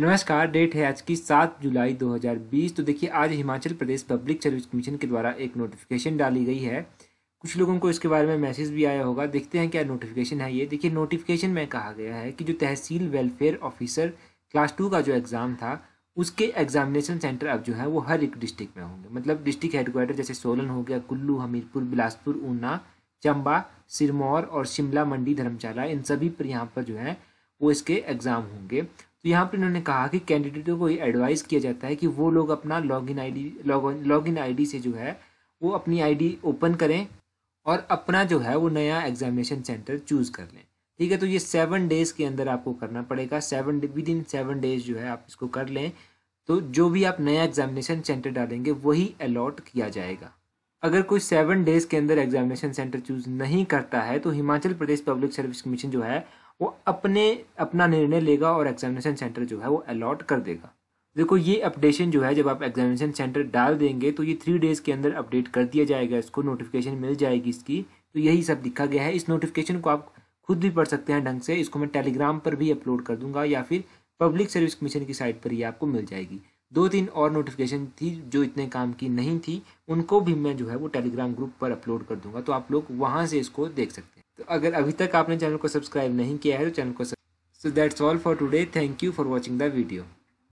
नमस्कार डेट है आज की सात जुलाई 2020 तो देखिए आज Himachal Pradesh public service commission के द्वारा एक नोटिफिकेशन डाली गई है कुछ लोगों को इसके बारे में मैसेज भी आया होगा देखते हैं क्या नोटिफिकेशन है ये देखिए नोटिफिकेशन में कहा गया है कि जो tehsil welfare officer class two का जो एग्ज़ाम था उसके एग्जामिनेशन सेंटर अब जो है वो हर एक डिस्ट्रिक्ट में होंगे मतलब डिस्ट्रिक्ट हेडक्वार्टर जैसे सोलन हो गया कुल्लू हमीरपुर बिलासपुर ऊना चंबा सिरमौर और शिमला मंडी धर्मशाला इन सभी पर यहाँ पर जो है वो इसके एग्ज़ाम होंगे तो यहाँ पर इन्होंने कहा कि कैंडिडेटों को ये एडवाइस किया जाता है कि वो लोग अपना लॉगिन आईडी लॉगिन आईडी से जो है वो अपनी आईडी ओपन करें और अपना जो है वो नया एग्जामिनेशन सेंटर चूज़ कर लें ठीक है तो ये सेवन डेज़ के अंदर आपको करना पड़ेगा seven within seven days जो है आप इसको कर लें तो जो भी आप नया एग्जामिनेशन सेंटर डालेंगे वही अलॉट किया जाएगा अगर कोई सेवन डेज़ के अंदर एग्जामिनेशन सेंटर चूज़ नहीं करता है तो Himachal Pradesh public service commission जो है वो अपने अपना निर्णय लेगा और एग्जामिनेशन सेंटर जो है वो अलॉट कर देगा देखो ये अपडेशन जो है जब आप एग्जामिनेशन सेंटर डाल देंगे तो ये थ्री डेज़ के अंदर अपडेट कर दिया जाएगा इसको नोटिफिकेशन मिल जाएगी इसकी तो यही सब लिखा गया है इस नोटिफिकेशन को आप खुद भी पढ़ सकते हैं ढंग से इसको मैं टेलीग्राम पर भी अपलोड कर दूंगा या फिर पब्लिक सर्विस कमीशन की साइट पर ही आपको मिल जाएगी दो तीन और नोटिफिकेशन थी जो इतने काम की नहीं थी उनको भी मैं जो है वो टेलीग्राम ग्रुप पर अपलोड कर दूंगा तो आप लोग वहाँ से इसको देख सकते हैं तो अगर अभी तक आपने चैनल को सब्सक्राइब नहीं किया है तो चैनल को so that's all for today thank you for watching the video